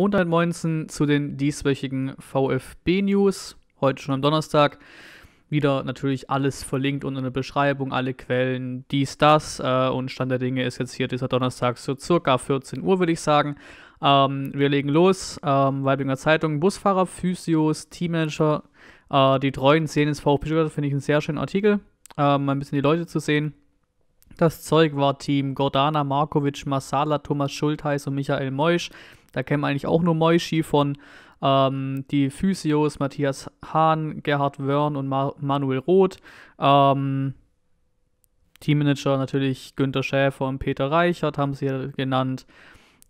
und ein Moinsen zu den dieswöchigen VfB-News. Heute schon am Donnerstag. Wieder natürlich alles verlinkt unten in der Beschreibung, alle Quellen, dies, das. Äh, und Stand der Dinge ist jetzt hier dieser Donnerstag so circa 14 Uhr, würde ich sagen. Ähm, wir legen los. Ähm, Weibinger Zeitung, Busfahrer, Physios, Teammanager, äh, die treuen Szenen des VfB Stuttgart, finde ich einen sehr schönen Artikel. Ähm, ein bisschen die Leute zu sehen. Das Zeug war Team Gordana Markovic, Masala, Thomas Schultheiß und Michael Meusch. Da kennen wir eigentlich auch nur Moishi von ähm, die Physios Matthias Hahn, Gerhard Wörn und Ma Manuel Roth. Ähm, Teammanager natürlich Günter Schäfer und Peter Reichert haben sie ja genannt.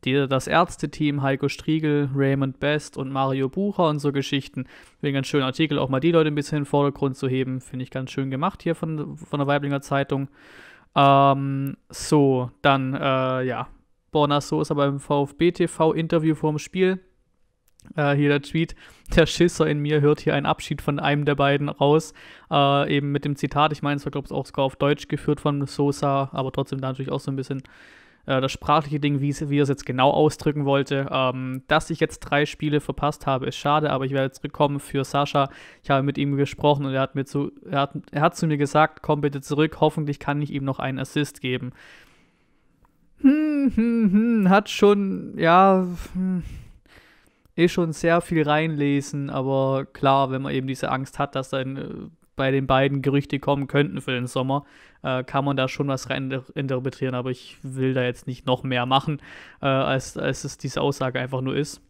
Die, das Ärzteteam Heiko Striegel, Raymond Best und Mario Bucher und so Geschichten. Finde Wegen ganz schönen Artikel, auch mal die Leute ein bisschen in den Vordergrund zu heben. Finde ich ganz schön gemacht hier von, von der Weiblinger Zeitung. Ähm, so, dann, äh, ja, Borna Sosa beim VfB-TV-Interview vor dem Spiel. Äh, hier der Tweet, der Schisser in mir hört hier einen Abschied von einem der beiden raus. Äh, eben mit dem Zitat, ich meine, es war, glaube ich, auch sogar auf Deutsch geführt von Sosa, aber trotzdem da natürlich auch so ein bisschen äh, das sprachliche Ding, wie, wie er es jetzt genau ausdrücken wollte. Ähm, dass ich jetzt drei Spiele verpasst habe, ist schade, aber ich werde zurückkommen für Sascha. Ich habe mit ihm gesprochen und er hat, mir zu, er hat, er hat zu mir gesagt, komm bitte zurück, hoffentlich kann ich ihm noch einen Assist geben hm, hm, hm, hat schon, ja, hm, ist eh schon sehr viel reinlesen, aber klar, wenn man eben diese Angst hat, dass dann äh, bei den beiden Gerüchte kommen könnten für den Sommer, äh, kann man da schon was rein interpretieren, aber ich will da jetzt nicht noch mehr machen, äh, als, als es diese Aussage einfach nur ist.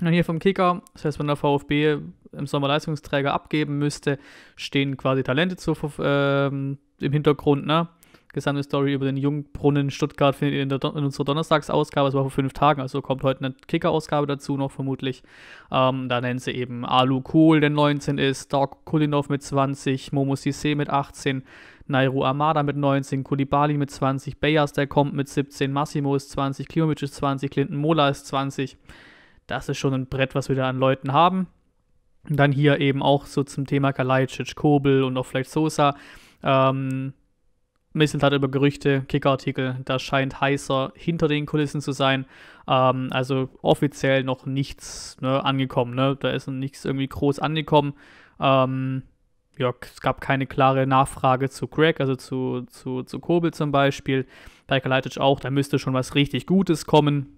Und hier vom Kicker, das heißt, wenn der VfB im Sommer Leistungsträger abgeben müsste, stehen quasi Talente zu, äh, im Hintergrund, ne? gesamte Story über den Jungbrunnen Stuttgart findet ihr in, der, in unserer Donnerstagsausgabe, das war vor fünf Tagen, also kommt heute eine Kicker-Ausgabe dazu noch vermutlich. Ähm, da nennen sie eben Alu Kohl, der 19 ist, Doc Kulinov mit 20, Momo Sisse mit 18, Nairu Amada mit 19, Kulibali mit 20, Beyers, der kommt mit 17, Massimo ist 20, Klimovic ist 20, Clinton Mola ist 20. Das ist schon ein Brett, was wir da an Leuten haben. Und dann hier eben auch so zum Thema Kalajdzic, Kobel und auch vielleicht Sosa. Ähm, Misselt hat über Gerüchte, Kickerartikel, da scheint heißer hinter den Kulissen zu sein. Ähm, also offiziell noch nichts ne, angekommen. Ne? Da ist noch nichts irgendwie groß angekommen. Ähm, ja, es gab keine klare Nachfrage zu Greg, also zu, zu, zu Kobel zum Beispiel. Bei Kalaitic auch, da müsste schon was richtig Gutes kommen.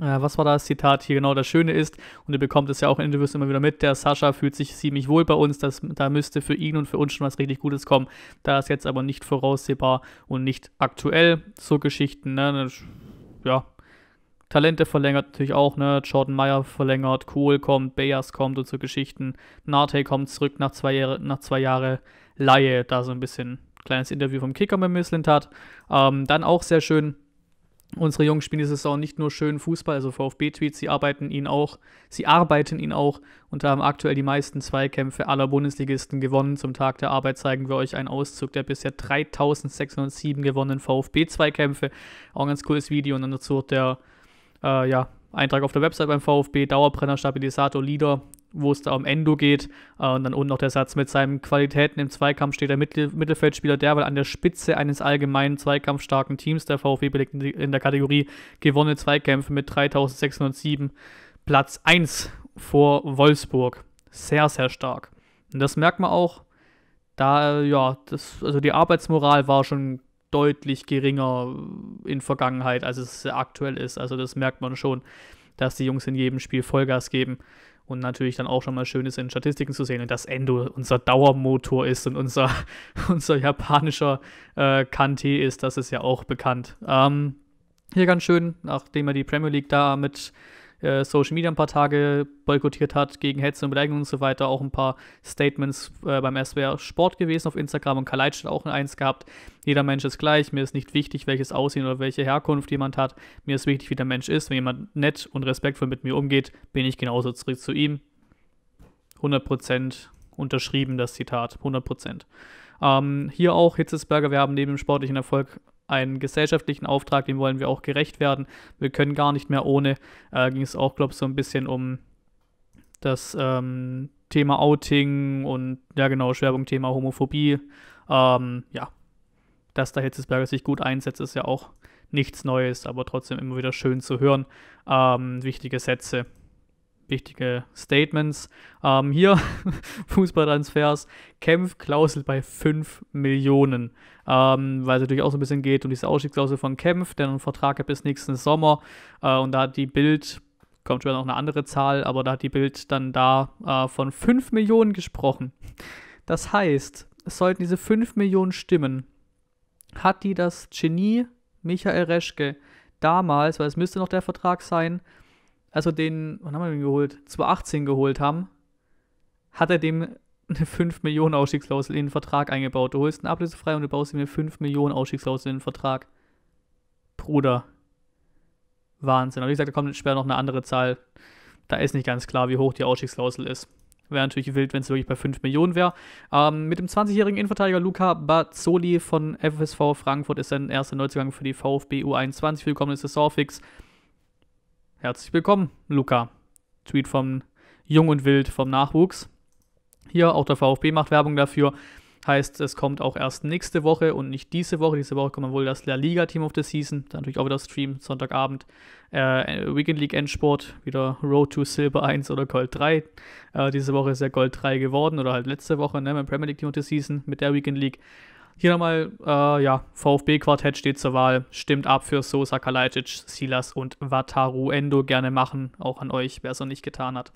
Äh, was war das Zitat hier genau das Schöne ist, und ihr bekommt es ja auch in Interviews immer wieder mit, der Sascha fühlt sich ziemlich wohl bei uns, das, da müsste für ihn und für uns schon was richtig Gutes kommen, da ist jetzt aber nicht voraussehbar und nicht aktuell, so Geschichten, ne? ja, Talente verlängert natürlich auch, ne, Jordan Meyer verlängert, Kohl kommt, Bayers kommt und so Geschichten, Nate kommt zurück nach zwei, Jahre, nach zwei Jahre Laie, da so ein bisschen kleines Interview vom Kicker mit Mislintat, ähm, dann auch sehr schön, unsere Jungs spielen die Saison nicht nur schön Fußball, also VfB-Tweets, sie arbeiten ihn auch, sie arbeiten ihn auch und haben aktuell die meisten Zweikämpfe aller Bundesligisten gewonnen. Zum Tag der Arbeit zeigen wir euch einen Auszug der bisher 3607 gewonnenen VfB-Zweikämpfe. Auch ein ganz cooles Video und dann dazu der äh, ja, Eintrag auf der Website beim VfB, Dauerbrenner, Stabilisator, Leader wo es da um Endo geht. Äh, und dann unten noch der Satz, mit seinen Qualitäten im Zweikampf steht der Mittelfeldspieler derweil an der Spitze eines allgemeinen zweikampfstarken Teams. Der VfB belegt in der Kategorie gewonnene Zweikämpfe mit 3607 Platz 1 vor Wolfsburg. Sehr, sehr stark. Und das merkt man auch, da, äh, ja, das, also die Arbeitsmoral war schon deutlich geringer in Vergangenheit, als es aktuell ist. Also das merkt man schon, dass die Jungs in jedem Spiel Vollgas geben und natürlich dann auch schon mal schön ist, in Statistiken zu sehen dass Endo unser Dauermotor ist und unser, unser japanischer äh, Kante ist, das ist ja auch bekannt. Ähm, hier ganz schön, nachdem er die Premier League da mit äh, Social Media ein paar Tage boykottiert hat gegen Hetze und Beleidigung und so weiter. Auch ein paar Statements äh, beim SWR Sport gewesen auf Instagram und Kaleitsch hat auch ein Eins gehabt. Jeder Mensch ist gleich. Mir ist nicht wichtig, welches Aussehen oder welche Herkunft jemand hat. Mir ist wichtig, wie der Mensch ist. Wenn jemand nett und respektvoll mit mir umgeht, bin ich genauso zurück zu ihm. 100% unterschrieben, das Zitat. 100%. Ähm, hier auch Hitzesberger, wir haben neben dem sportlichen Erfolg einen gesellschaftlichen Auftrag, dem wollen wir auch gerecht werden. Wir können gar nicht mehr ohne. Äh, Ging es auch, glaube ich, so ein bisschen um das ähm, Thema Outing und ja genau, Schwerpunkt Thema Homophobie. Ähm, ja, dass da Hitzesberger sich gut einsetzt, ist ja auch nichts Neues, aber trotzdem immer wieder schön zu hören. Ähm, wichtige Sätze, richtige Statements. Ähm, hier Fußballtransfers, Kempf-Klausel bei 5 Millionen. Ähm, weil es natürlich auch so ein bisschen geht um diese Ausstiegsklausel von Kempf, der einen Vertrag hat bis nächsten Sommer. Äh, und da hat die Bild, kommt schon noch eine andere Zahl, aber da hat die Bild dann da äh, von 5 Millionen gesprochen. Das heißt, es sollten diese 5 Millionen stimmen. Hat die das Genie Michael Reschke damals, weil es müsste noch der Vertrag sein, als wir den, wann haben wir den geholt? 2018 geholt haben, hat er dem eine 5 Millionen Ausstiegsklausel in den Vertrag eingebaut. Du holst ihn ablösefrei und du baust ihm eine 5 Millionen Ausstiegsklausel in den Vertrag. Bruder. Wahnsinn. Aber wie gesagt, da kommt später noch eine andere Zahl. Da ist nicht ganz klar, wie hoch die Ausstiegsklausel ist. Wäre natürlich wild, wenn es wirklich bei 5 Millionen wäre. Ähm, mit dem 20-jährigen Innenverteidiger Luca Bazzoli von FSV Frankfurt ist sein erster Neuzugang für die VfB U21 Willkommen ist der Saufix. Herzlich willkommen, Luca. Tweet vom Jung und Wild vom Nachwuchs. Hier, auch der VfB macht Werbung dafür. Heißt, es kommt auch erst nächste Woche und nicht diese Woche. Diese Woche kommt wohl das La Liga Team of the Season. Dann natürlich auch wieder Stream, Sonntagabend. Äh, Weekend League Endsport, wieder Road to Silber 1 oder Gold 3. Äh, diese Woche ist ja Gold 3 geworden oder halt letzte Woche ne, beim Premier League Team of the Season mit der Weekend League. Hier nochmal, äh, ja, VfB-Quartett steht zur Wahl. Stimmt ab für Sosa, Kalajdzic, Silas und Wataru Endo. Gerne machen, auch an euch, wer es noch nicht getan hat.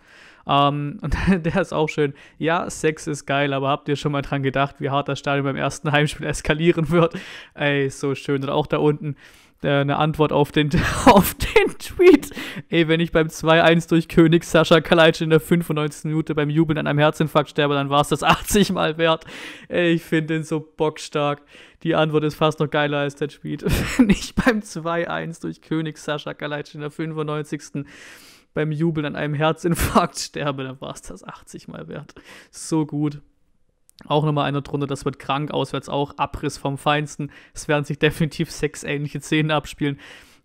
Ähm, und der ist auch schön. Ja, Sex ist geil, aber habt ihr schon mal dran gedacht, wie hart das Stadion beim ersten Heimspiel eskalieren wird? Ey, so schön. Und auch da unten, äh, eine Antwort auf den, auf den Tweet. Ey, wenn ich beim 2-1 durch König Sascha Kalajdzic in der 95. Minute beim Jubeln an einem Herzinfarkt sterbe, dann war es das 80 Mal wert. Ey, ich finde den so bockstark. Die Antwort ist fast noch geiler als der Tweet. Wenn ich beim 2-1 durch König Sascha Kalajdzic in der 95. beim Jubeln an einem Herzinfarkt sterbe, dann war es das 80 Mal wert. So gut. Auch nochmal eine drunter, das wird krank, auswärts auch, Abriss vom Feinsten. Es werden sich definitiv sechs Szenen abspielen.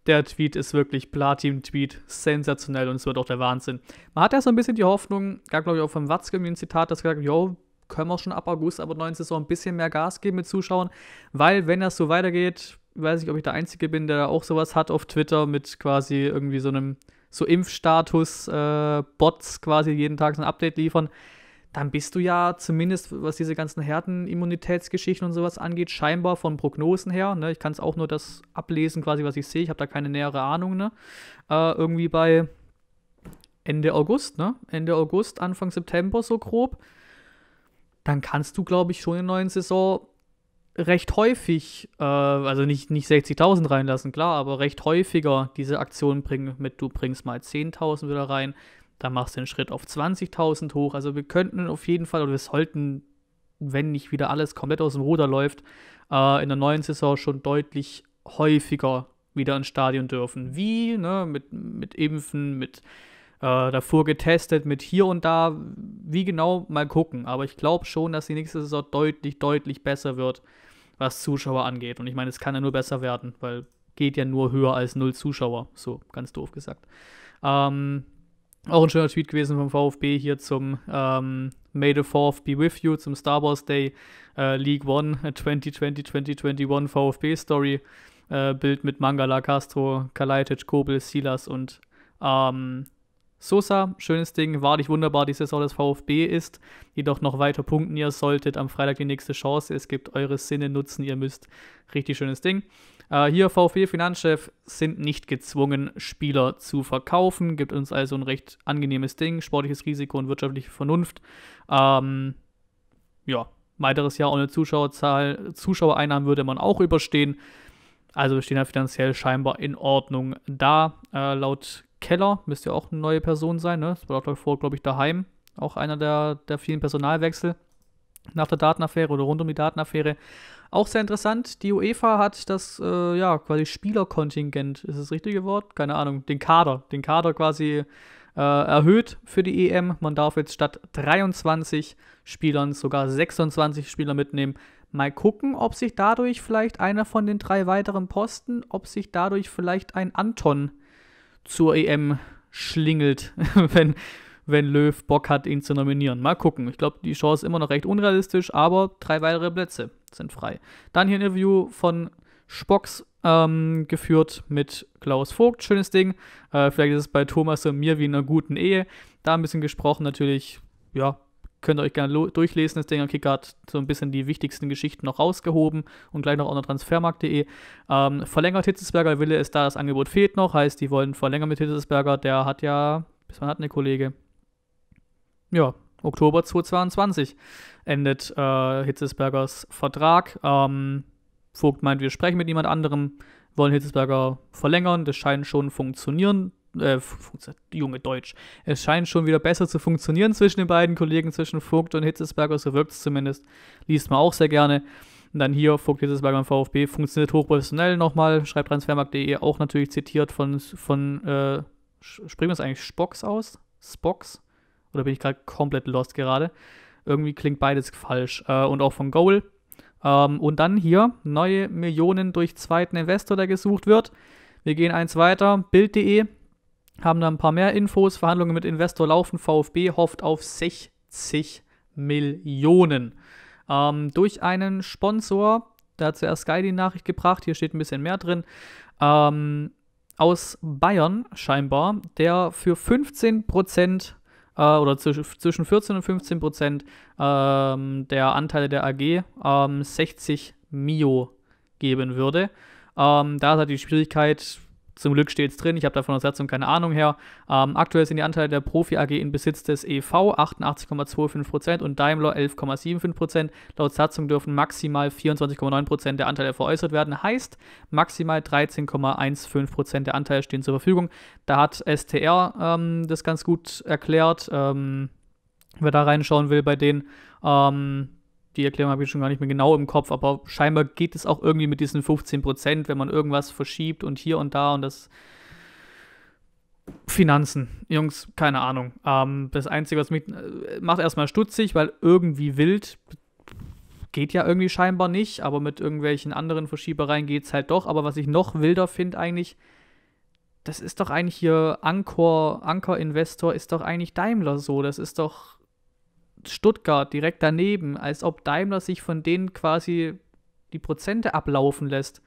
Der Tweet ist wirklich Platin-Tweet, sensationell und es wird auch der Wahnsinn. Man hat ja so ein bisschen die Hoffnung, gab glaube ich auch von Watzke ein Zitat, dass gesagt, yo, können wir schon ab August, aber 9 Saison ein bisschen mehr Gas geben mit Zuschauern, weil wenn das so weitergeht, weiß ich, ob ich der Einzige bin, der auch sowas hat auf Twitter mit quasi irgendwie so einem so Impfstatus, äh, Bots quasi jeden Tag so ein Update liefern dann bist du ja zumindest, was diese ganzen Herdenimmunitätsgeschichten und sowas angeht, scheinbar von Prognosen her, ne, ich kann es auch nur das ablesen, quasi, was ich sehe, ich habe da keine nähere Ahnung, ne, äh, irgendwie bei Ende August, ne, Ende August, Anfang September so grob, dann kannst du, glaube ich, schon in der neuen Saison recht häufig, äh, also nicht, nicht 60.000 reinlassen, klar, aber recht häufiger diese Aktionen bringen mit, du bringst mal 10.000 wieder rein, da machst du den Schritt auf 20.000 hoch. Also wir könnten auf jeden Fall oder wir sollten, wenn nicht wieder alles komplett aus dem Ruder läuft, äh, in der neuen Saison schon deutlich häufiger wieder ins Stadion dürfen. Wie? Ne? Mit, mit Impfen, mit äh, davor getestet, mit hier und da. Wie genau? Mal gucken. Aber ich glaube schon, dass die nächste Saison deutlich, deutlich besser wird, was Zuschauer angeht. Und ich meine, es kann ja nur besser werden, weil geht ja nur höher als null Zuschauer. So, ganz doof gesagt. Ähm, auch ein schöner Tweet gewesen vom VfB hier zum ähm, May the 4th be with you, zum Star Wars Day äh, League One 2020, äh, 2021 VfB Story. Äh, Bild mit Mangala, Castro, Kalaitic, Kobel, Silas und ähm, Sosa, schönes Ding, wahrlich wunderbar, die Saison des VfB ist, jedoch noch weiter punkten ihr solltet, am Freitag die nächste Chance, es gibt eure Sinne nutzen, ihr müsst, richtig schönes Ding. Äh, hier VfB-Finanzchef sind nicht gezwungen, Spieler zu verkaufen, gibt uns also ein recht angenehmes Ding, sportliches Risiko und wirtschaftliche Vernunft. Ähm, ja, weiteres Jahr ohne Zuschauerzahl, Zuschauereinnahmen würde man auch überstehen. Also wir stehen ja finanziell scheinbar in Ordnung da. Äh, laut Keller müsste ja auch eine neue Person sein. Ne? Das war davor, glaube ich, daheim. Auch einer der, der vielen Personalwechsel nach der Datenaffäre oder rund um die Datenaffäre. Auch sehr interessant, die UEFA hat das, äh, ja, quasi Spielerkontingent, ist das richtige Wort? Keine Ahnung, den Kader, den Kader quasi äh, erhöht für die EM. Man darf jetzt statt 23 Spielern sogar 26 Spieler mitnehmen. Mal gucken, ob sich dadurch vielleicht einer von den drei weiteren Posten, ob sich dadurch vielleicht ein Anton zur EM schlingelt, wenn, wenn Löw Bock hat, ihn zu nominieren. Mal gucken. Ich glaube, die Chance ist immer noch recht unrealistisch, aber drei weitere Plätze sind frei. Dann hier ein Interview von Spocks ähm, geführt mit Klaus Vogt. Schönes Ding. Äh, vielleicht ist es bei Thomas und mir wie in einer guten Ehe. Da ein bisschen gesprochen, natürlich, ja, Könnt ihr euch gerne durchlesen. Das Ding, Kicker hat so ein bisschen die wichtigsten Geschichten noch rausgehoben und gleich noch auf transfermarkt.de. Ähm, verlängert Hitzesberger Wille ist da, das Angebot fehlt noch. Heißt, die wollen verlängern mit Hitzesberger. Der hat ja, bis wann hat eine Kollege? Ja, Oktober 2022 endet äh, Hitzesbergers Vertrag. Ähm, Vogt meint, wir sprechen mit niemand anderem, wollen Hitzesberger verlängern. Das scheint schon funktionieren äh, junge Deutsch. Es scheint schon wieder besser zu funktionieren zwischen den beiden Kollegen, zwischen Vogt und Hitzesberger, so also wirkt es zumindest. Liest man auch sehr gerne. Und dann hier, Vogt Hitzesberger beim VfB, funktioniert hochprofessionell nochmal, schreibt transfermarkt.de, auch natürlich zitiert von, von äh, spricht man es eigentlich Spocks aus? Spocks? Oder bin ich gerade komplett lost gerade? Irgendwie klingt beides falsch. Äh, und auch von Goal. Ähm, und dann hier neue Millionen durch zweiten Investor, der gesucht wird. Wir gehen eins weiter. Bild.de haben da ein paar mehr Infos. Verhandlungen mit Investor laufen. VfB hofft auf 60 Millionen. Ähm, durch einen Sponsor, da hat zuerst Sky die Nachricht gebracht, hier steht ein bisschen mehr drin, ähm, aus Bayern scheinbar, der für 15 Prozent äh, oder zwischen 14 und 15 Prozent ähm, der Anteile der AG 60 ähm, Mio geben würde. Ähm, da hat halt die Schwierigkeit, zum Glück steht es drin, ich habe davon der Satzung keine Ahnung her. Ähm, aktuell sind die Anteile der Profi AG in Besitz des EV 88,25% und Daimler 11,75%. Laut Satzung dürfen maximal 24,9% der Anteile veräußert werden, heißt maximal 13,15% der Anteile stehen zur Verfügung. Da hat STR ähm, das ganz gut erklärt. Ähm, wer da reinschauen will bei denen, ähm, die Erklärung habe ich schon gar nicht mehr genau im Kopf, aber scheinbar geht es auch irgendwie mit diesen 15 Prozent, wenn man irgendwas verschiebt und hier und da und das. Finanzen, Jungs, keine Ahnung. Ähm, das Einzige, was mich äh, macht, erstmal stutzig, weil irgendwie wild geht ja irgendwie scheinbar nicht, aber mit irgendwelchen anderen Verschiebereien geht es halt doch. Aber was ich noch wilder finde eigentlich, das ist doch eigentlich hier Anchor, Anchor Investor ist doch eigentlich Daimler so. Das ist doch Stuttgart direkt daneben, als ob Daimler sich von denen quasi die Prozente ablaufen lässt.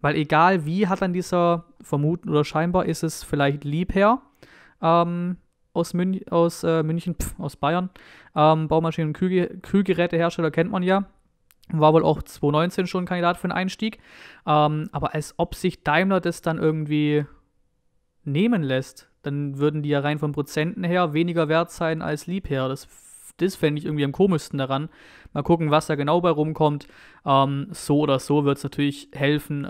Weil egal wie hat dann dieser vermuten oder scheinbar ist es vielleicht Liebherr ähm, aus, Mün aus äh, München, pf, aus Bayern, ähm, Baumaschinen- und Kühl Kühlgerätehersteller kennt man ja. War wohl auch 2019 schon Kandidat für den Einstieg. Ähm, aber als ob sich Daimler das dann irgendwie nehmen lässt, dann würden die ja rein von Prozenten her weniger wert sein als Liebherr. Das das fände ich irgendwie am komischsten daran. Mal gucken, was da genau bei rumkommt. Ähm, so oder so wird es natürlich helfen, äh,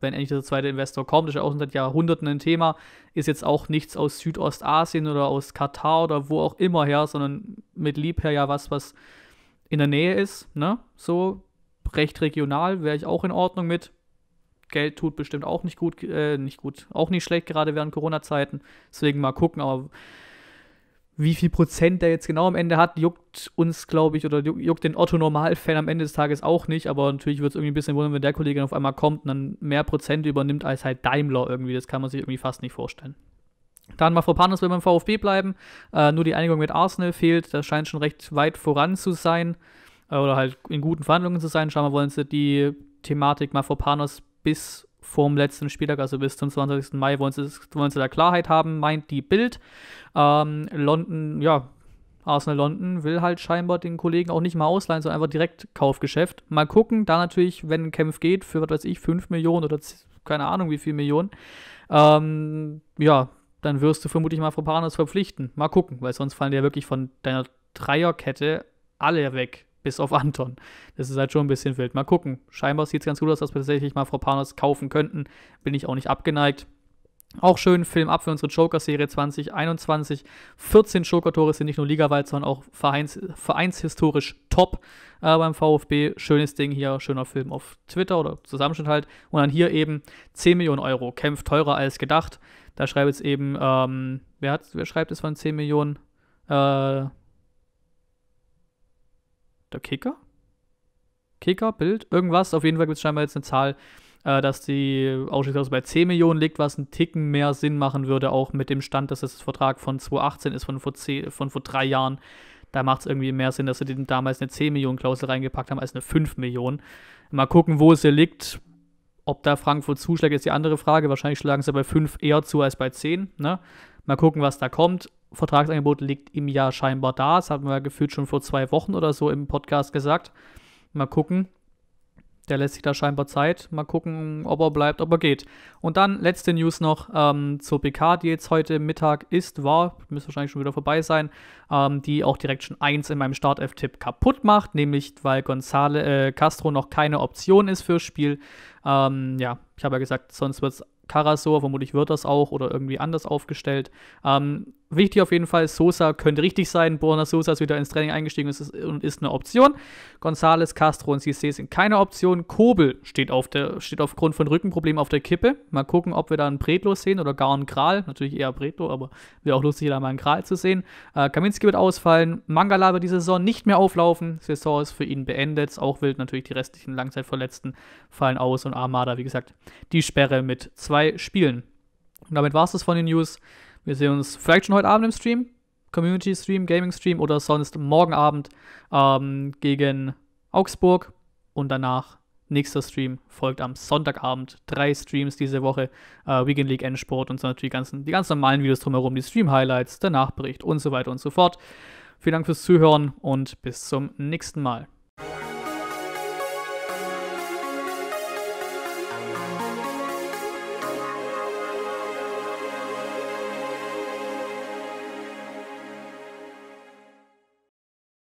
wenn endlich der zweite Investor kommt. Das ist ja auch seit Jahrhunderten ein Thema. Ist jetzt auch nichts aus Südostasien oder aus Katar oder wo auch immer her, sondern mit Liebherr ja was, was in der Nähe ist. Ne? So recht regional wäre ich auch in Ordnung mit. Geld tut bestimmt auch nicht gut, äh, nicht gut, auch nicht schlecht, gerade während Corona-Zeiten. Deswegen mal gucken, aber wie viel Prozent der jetzt genau am Ende hat, juckt uns, glaube ich, oder juckt den Otto Normalfan am Ende des Tages auch nicht. Aber natürlich wird es irgendwie ein bisschen wundern, wenn der Kollege dann auf einmal kommt und dann mehr Prozent übernimmt als halt Daimler irgendwie. Das kann man sich irgendwie fast nicht vorstellen. Dann Mafropanos will beim VfB bleiben. Äh, nur die Einigung mit Arsenal fehlt. Das scheint schon recht weit voran zu sein. Äh, oder halt in guten Verhandlungen zu sein. Schauen wir mal, wollen sie die Thematik Mafropanos bis vorm letzten Spieltag, also bis zum 20. Mai, wollen sie, wollen sie da Klarheit haben, meint die Bild. Ähm, London, ja, Arsenal London will halt scheinbar den Kollegen auch nicht mal ausleihen, sondern einfach direkt Kaufgeschäft. Mal gucken, da natürlich, wenn ein Kampf geht, für was weiß ich, 5 Millionen oder keine Ahnung wie viel Millionen, ähm, ja, dann wirst du vermutlich mal Frau Fropanos verpflichten. Mal gucken, weil sonst fallen dir wirklich von deiner Dreierkette alle weg bis auf Anton. Das ist halt schon ein bisschen wild. Mal gucken. Scheinbar sieht es ganz gut aus, dass wir tatsächlich mal Frau Panos kaufen könnten. Bin ich auch nicht abgeneigt. Auch schön, Film ab für unsere Joker-Serie 2021. 14 Joker-Tore sind nicht nur ligaweit, sondern auch vereins, vereinshistorisch top äh, beim VfB. Schönes Ding hier, schöner Film auf Twitter oder Zusammenschnitt halt. Und dann hier eben 10 Millionen Euro, kämpft teurer als gedacht. Da schreibt jetzt eben, ähm, wer, hat, wer schreibt es von 10 Millionen? Äh, der Kicker? Kicker, Bild, irgendwas. Auf jeden Fall gibt es scheinbar jetzt eine Zahl, äh, dass die Ausstiegsklausel bei 10 Millionen liegt, was einen Ticken mehr Sinn machen würde, auch mit dem Stand, dass das Vertrag von 2018 ist, von vor, 10, von vor drei Jahren. Da macht es irgendwie mehr Sinn, dass sie den damals eine 10 Millionen Klausel reingepackt haben als eine 5 Millionen. Mal gucken, wo es hier liegt. Ob da Frankfurt zuschlägt, ist die andere Frage. Wahrscheinlich schlagen sie bei 5 eher zu als bei 10. Ne? Mal gucken, was da kommt. Vertragsangebot liegt im Jahr scheinbar da. Das hatten wir ja gefühlt schon vor zwei Wochen oder so im Podcast gesagt. Mal gucken. Der lässt sich da scheinbar Zeit. Mal gucken, ob er bleibt, ob er geht. Und dann letzte News noch ähm, zur PK, die jetzt heute Mittag ist, war, müsste wahrscheinlich schon wieder vorbei sein, ähm, die auch direkt schon eins in meinem Start-F-Tipp kaputt macht, nämlich weil Gonzale äh, Castro noch keine Option ist fürs Spiel. Ähm, ja, ich habe ja gesagt, sonst wird es Karasor, vermutlich wird das auch oder irgendwie anders aufgestellt. Ähm, Wichtig auf jeden Fall, Sosa könnte richtig sein. Borna Sosa ist wieder ins Training eingestiegen ist, ist, und ist eine Option. Gonzales, Castro und Cissé sind keine Option. Kobel steht, auf der, steht aufgrund von Rückenproblemen auf der Kippe. Mal gucken, ob wir da einen Bredlo sehen oder gar einen Kral. Natürlich eher Bredlo, aber wäre auch lustig, da mal einen Kral zu sehen. Äh, Kaminski wird ausfallen. Mangala wird diese Saison nicht mehr auflaufen. Saison ist für ihn beendet. Auch wild natürlich die restlichen Langzeitverletzten fallen aus. Und Armada, wie gesagt, die Sperre mit zwei Spielen. Und damit war es das von den News. Wir sehen uns vielleicht schon heute Abend im Stream. Community Stream, Gaming Stream oder sonst morgen Abend ähm, gegen Augsburg und danach nächster Stream folgt am Sonntagabend. Drei Streams diese Woche, äh, Weekend League Endsport und so natürlich die ganzen, die ganz normalen Videos drumherum, die Stream-Highlights, der Nachbericht und so weiter und so fort. Vielen Dank fürs Zuhören und bis zum nächsten Mal.